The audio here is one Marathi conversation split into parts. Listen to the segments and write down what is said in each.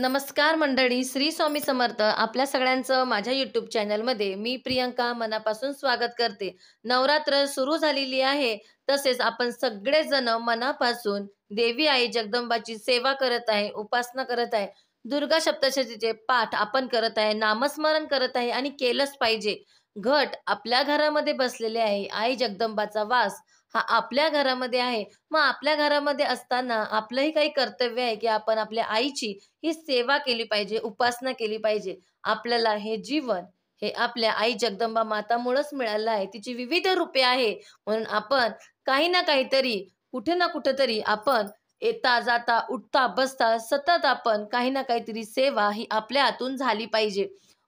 नमस्कार मंडळी श्री स्वामी समर्थ आपल्या सगळ्यांचं माझ्या युट्यूब चॅनलमध्ये मी प्रियंका मनापासून स्वागत करते नवरात्र सुरू झालेली आहे तसेच आपण सगळेजण मनापासून देवी आई जगदंबाची सेवा करत आहे उपासना करत आहे दुर्गा सप्तशतीचे पाठ आपण करत आहे नामस्मरण करत आहे आणि केलंच पाहिजे घट आपल्या घरामध्ये बसलेले आहे आई जगदंबाचा वास हा आपल्या घरामध्ये आहे मग आपल्या घरामध्ये असताना आपलंही काही कर्तव्य आहे की आपण आपल्या आईची ही सेवा केली पाहिजे उपासना केली पाहिजे आपल्याला हे जीवन हे आपल्या आई जगदंबा मातामुळेच मिळालं आहे तिची विविध रूपे आहे म्हणून आपण काही ना काहीतरी कुठे ना कुठेतरी आपण येता जाता उठता बसता सतत आपण काही ना काहीतरी सेवा ही आपल्या हातून झाली पाहिजे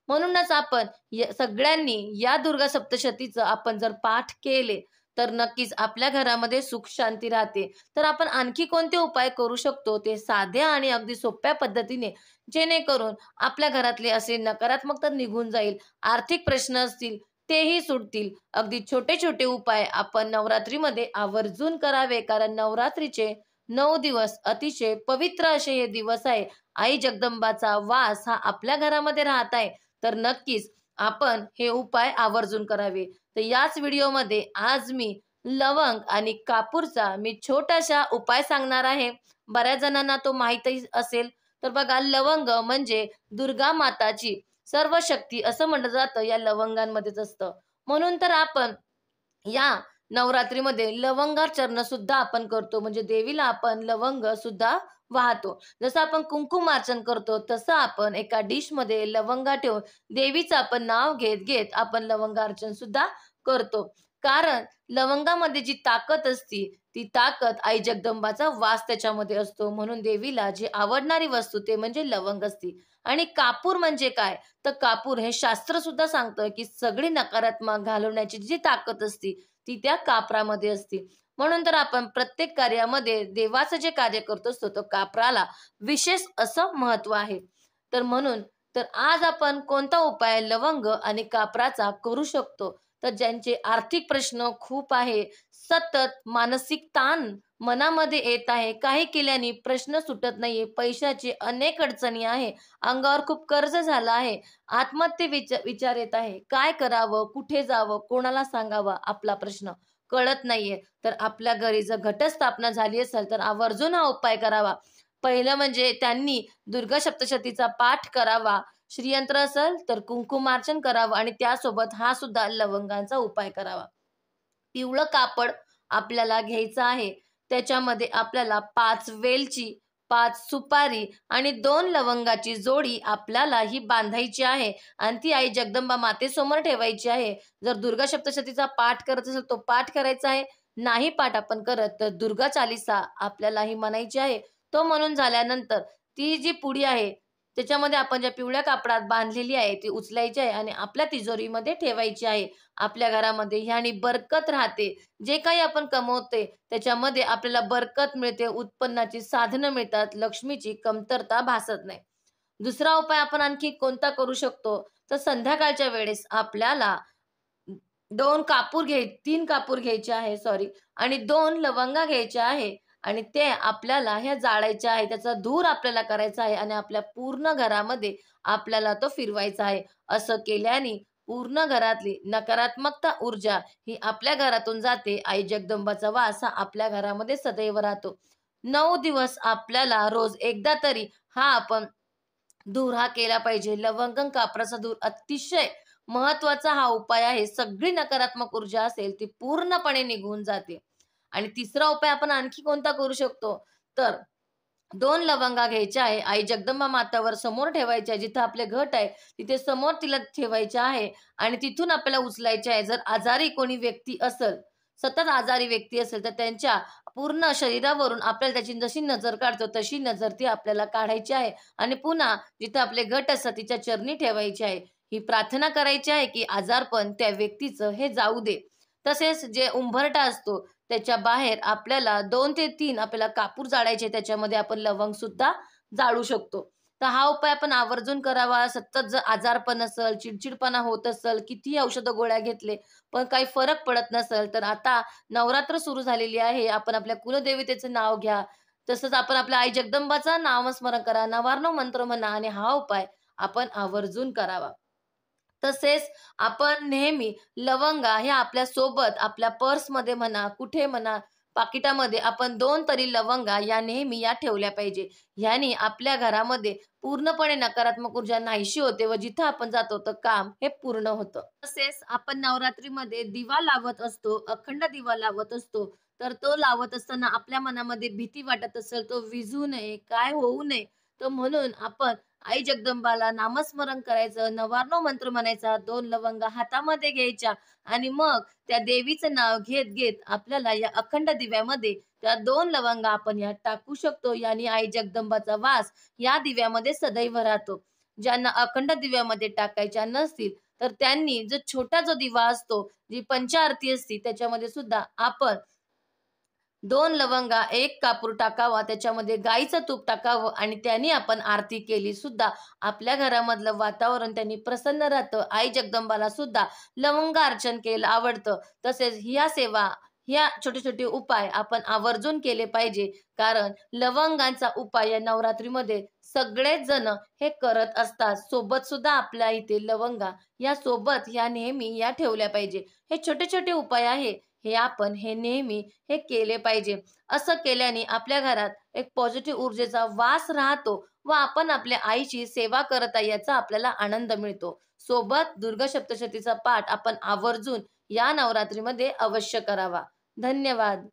म्हणूनच आपण सगळ्यांनी या दुर्गा सप्तशतीचं आपण जर पाठ केले तर नक्कीच आपल्या घरामध्ये सुख शांती राहते तर आपण आणखी कोणते उपाय करू शकतो ते साध्या आणि अगदी सोप्या पद्धतीने जेणेकरून आपल्या घरातले असे तर निघून जाईल आर्थिक प्रश्न असतील तेही सुटतील अगदी छोटे छोटे उपाय आपण नवरात्रीमध्ये आवर्जून करावे कारण नवरात्रीचे नऊ दिवस अतिशय पवित्र असे हे दिवस आहे आई जगदंबाचा वास हा आपल्या घरामध्ये राहत आहे तर नक्कीच आपण हे उपाय आवर्जून करावे तर याच व्हिडिओमध्ये आज मी लवंग आणि कापूरचा मी छोटासा उपाय सांगणार आहे बऱ्याच जणांना तो माहितही असेल तर बघा लवंग म्हणजे दुर्गा माताची सर्व शक्ती असं म्हटलं जातं या लवंगांमध्येच असतं म्हणून तर आपण या नवरात्रीमध्ये लवंगाचरण सुद्धा आपण करतो म्हणजे देवीला आपण लवंग सुद्धा वाहतो जसं आपण कुंकुमार्चन करतो तसं आपण एका डिशमध्ये लवंगा ठेवून देवीचं आपण नाव घेत घेत आपण अर्चन सुद्धा करतो कारण लवंगामध्ये जी ताकद असती ती ताकद आई जगदंबाचा वास त्याच्यामध्ये असतो म्हणून देवीला जी आवडणारी वस्तू ते म्हणजे लवंग असती आणि कापूर म्हणजे काय तर कापूर हे शास्त्र सुद्धा सांगतं की सगळी नकारात्मक घालवण्याची जी ताकद असती ती त्या कापरामध्ये असती म्हणून तर आपण प्रत्येक कार्यामध्ये देवाचं जे कार्य करत असतो तो कापराला विशेष असं महत्व आहे तर म्हणून तर आज आपण कोणता उपाय लवंग आणि कापराचा करू शकतो तर ज्यांचे आर्थिक प्रश्न खूप आहे सतत मानसिक ताण मनामध्ये येत आहे काही केल्याने प्रश्न सुटत नाहीये पैशाची अनेक अडचणी आहे अंगावर खूप कर्ज झाला आहे आत्महत्ये विचार विचार येत आहे काय करावं कुठे जावं कोणाला सांगावं आपला प्रश्न कळत नाहीये तर आपल्या घरी जर घटस्थापना झाली असेल तर आवर्जून हा उपाय करावा पहिलं म्हणजे त्यांनी दुर्गा सप्तशतीचा पाठ करावा श्रीयंत्र असेल तर कुंकुमार्चन करावं आणि त्यासोबत हा सुद्धा लवंगांचा उपाय करावा पिवळं कापड आपल्याला घ्यायचं आहे त्याच्यामध्ये आपल्याला पाच वेलची पाच सुपारी आणि दोन लवंगाची जोडी आपल्याला ही बांधायची आहे आणि ती आई जगदंबा मातेसमोर ठेवायची आहे जर दुर्गा सप्तशतीचा पाठ करत असेल तो पाठ करायचा आहे नाही पाठ आपण करत तर दुर्गा चालिसा आपल्याला ही म्हणायची आहे तो म्हणून झाल्यानंतर ती जी पुडी आहे त्याच्यामध्ये आपण ज्या पिवळ्या कापडात बांधलेली आहे ती उचलायची आहे आणि आपल्या तिजोरीमध्ये ठेवायची आहे आपल्या घरामध्ये ह्याने बरकत राहते जे काही आपण कमवते त्याच्यामध्ये आपल्याला बरकत मिळते उत्पन्नाची साधनं मिळतात लक्ष्मीची कमतरता भासत नाही दुसरा उपाय आपण आणखी कोणता करू शकतो तर संध्याकाळच्या वेळेस आपल्याला दोन कापूर घ्याय तीन कापूर घ्यायचे आहे सॉरी आणि दोन लवंगा घ्यायचे आहे आणि ते आपल्याला ह्या जाळायचे आहे त्याचा धूर आपल्याला करायचा आहे आणि आपल्या पूर्ण घरामध्ये आपल्याला तो फिरवायचा आहे असं केल्याने पूर्ण घरातली नकारात्मकता ऊर्जा ही आपल्या घरातून जाते आई जगदंबाचा वास हा आपल्या घरामध्ये सदैव राहतो नऊ दिवस आपल्याला रोज एकदा तरी हा आपण धूर हा केला पाहिजे लवंग कापराचा धूर अतिशय महत्वाचा हा उपाय आहे सगळी नकारात्मक ऊर्जा असेल ती पूर्णपणे निघून जाते आणि तिसरा उपाय आपण आणखी कोणता करू शकतो तर दोन लवंगा घ्यायच्या आहे आई जगदंबा मातावर समोर ठेवायच्या जिथं आपले घट आहे तिथे समोर तिला ठेवायचे आहे आणि तिथून आपल्याला उचलायचे आहे जर आजारी कोणी व्यक्ती असेल सतत आजारी व्यक्ती असेल तर त्यांच्या पूर्ण शरीरावरून आपल्याला त्याची जशी नजर काढतो तशी नजर ती आपल्याला काढायची आहे आणि पुन्हा जिथे आपले घट असतात तिच्या चरणी ठेवायची आहे ही प्रार्थना करायची आहे की आजारपण त्या व्यक्तीचं हे जाऊ दे तसेच जे उंभरटा असतो त्याच्या बाहेर आपल्याला दोन ते तीन आपल्याला कापूर जाळायचे त्याच्यामध्ये आपण लवंग सुद्धा जाळू शकतो तर हा उपाय आपण आवर्जून करावा सतत जर आजारपण असेल चिडचिडपणा होत असेल कितीही औषध गोळ्या घेतले पण काही फरक पडत नसेल तर आता नवरात्र सुरू झालेली आहे आपण आपल्या कुलदेवतेचं नाव घ्या तसंच आपण आपल्या आई जगदंबाचा नामस्मरण करा नवारण मंत्र म्हणा आणि हा उपाय आपण आवर्जून करावा तसेच आपण नेहमी लवंगा ह्या आपल्या सोबत आपल्या पर्स मध्ये म्हणा कुठे म्हणा पाकिटामध्ये आपण दोन तरी लवंगा या नेहमी या ठेवल्या पाहिजे ह्यानी आपल्या घरामध्ये पूर्णपणे नकारात्मक ऊर्जा नाहीशी होते व जिथं आपण जातो तर काम हे पूर्ण होतं तसेच आपण नवरात्रीमध्ये दिवा लावत असतो अखंड दिवा लावत असतो तर तो लावत असताना आपल्या मनामध्ये भीती वाटत असेल तो विझू नये काय होऊ नये तर म्हणून आपण आई जगदंबाला नामस्मरण करायचं नवारणो मंत्र म्हणायचा दोन लवंग हातामध्ये घ्यायच्या आणि मग त्या देवीचं नाव घेत घेत आपल्याला या अखंड दिव्यामध्ये त्या दोन लवंग आपण यात टाकू शकतो यानी आई जगदंबाचा वास या दिव्यामध्ये सदैव राहतो ज्यांना अखंड दिव्यामध्ये टाकायच्या नसतील तर त्यांनी जो छोटा जो दिवा असतो जी पंचारती असती त्याच्यामध्ये सुद्धा आपण दोन लवंगा एक कापूर टाकावा त्याच्यामध्ये गाईचं तूप टाकावं आणि त्यांनी आपण आरती केली सुद्धा आपल्या घरामधलं वातावरण त्यांनी प्रसन्न राहतं आई जगदंबाला सुद्धा लवंग अर्चन केलं आवडतं तसेच ह्या सेवा ह्या छोटे छोटे उपाय आपण आवर्जून केले पाहिजे कारण लवंगांचा उपाय या नवरात्रीमध्ये सगळेच जण हे करत असतात सोबत सुद्धा आपल्या इथे लवंगा या सोबत ह्या नेहमी या ठेवल्या पाहिजे हे छोटे छोटे उपाय आहे हे आपण हे नेहमी हे केले पाहिजे असं केल्याने आपल्या घरात एक पॉझिटिव्ह ऊर्जेचा वास राहतो व आपण आपल्या आईची सेवा करत आहे याचा आपल्याला आनंद मिळतो सोबत दुर्गा सप्तशतीचा पाठ आपण आवर्जून या नवरात्रीमध्ये अवश्य करावा धन्यवाद